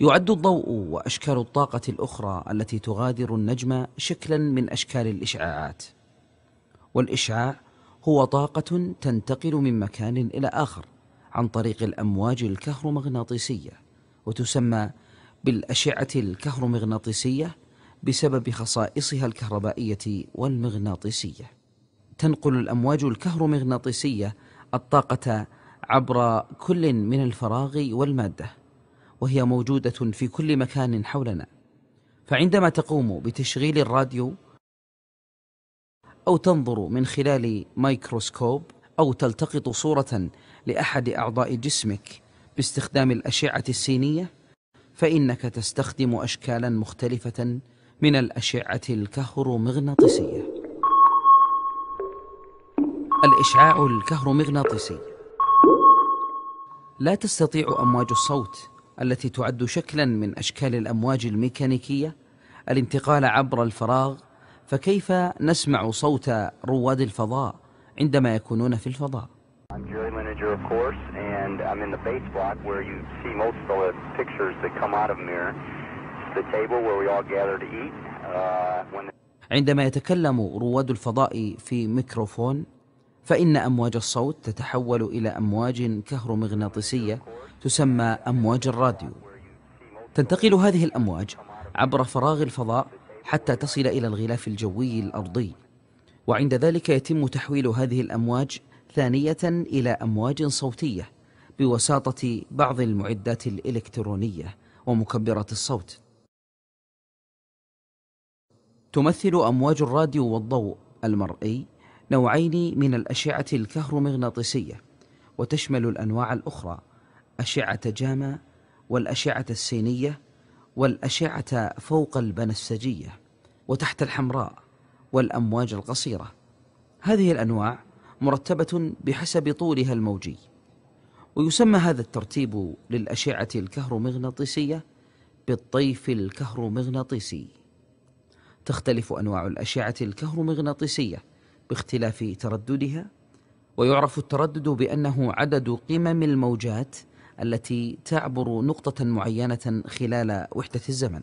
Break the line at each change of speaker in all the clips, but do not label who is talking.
يعد الضوء واشكال الطاقه الاخرى التي تغادر النجم شكلا من اشكال الاشعاعات والاشعاع هو طاقه تنتقل من مكان الى اخر عن طريق الامواج الكهرومغناطيسيه وتسمى بالاشعه الكهرومغناطيسيه بسبب خصائصها الكهربائيه والمغناطيسيه تنقل الامواج الكهرومغناطيسيه الطاقه عبر كل من الفراغ والماده وهي موجودة في كل مكان حولنا فعندما تقوم بتشغيل الراديو أو تنظر من خلال مايكروسكوب أو تلتقط صورة لأحد أعضاء جسمك باستخدام الأشعة السينية فإنك تستخدم أشكالا مختلفة من الأشعة الكهرومغناطيسية الإشعاع الكهرومغناطيسي لا تستطيع أمواج الصوت التي تعد شكلا من أشكال الأمواج الميكانيكية الانتقال عبر الفراغ فكيف نسمع صوت رواد الفضاء عندما يكونون في الفضاء؟ uh, عندما يتكلم رواد الفضاء في ميكروفون فإن أمواج الصوت تتحول إلى أمواج كهرومغناطيسية تسمى أمواج الراديو تنتقل هذه الأمواج عبر فراغ الفضاء حتى تصل إلى الغلاف الجوي الأرضي وعند ذلك يتم تحويل هذه الأمواج ثانية إلى أمواج صوتية بوساطة بعض المعدات الإلكترونية ومكبرة الصوت تمثل أمواج الراديو والضوء المرئي نوعين من الأشعة الكهرومغناطيسية وتشمل الأنواع الأخرى أشعة جاما والأشعة السينية والأشعة فوق البنفسجية وتحت الحمراء والأمواج القصيرة هذه الأنواع مرتبة بحسب طولها الموجي ويسمى هذا الترتيب للأشعة الكهرومغناطيسية بالطيف الكهرومغناطيسي تختلف أنواع الأشعة الكهرومغناطيسية باختلاف ترددها ويعرف التردد بأنه عدد قمم الموجات التي تعبر نقطة معينة خلال وحدة الزمن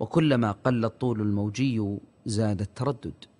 وكلما قل الطول الموجي زاد التردد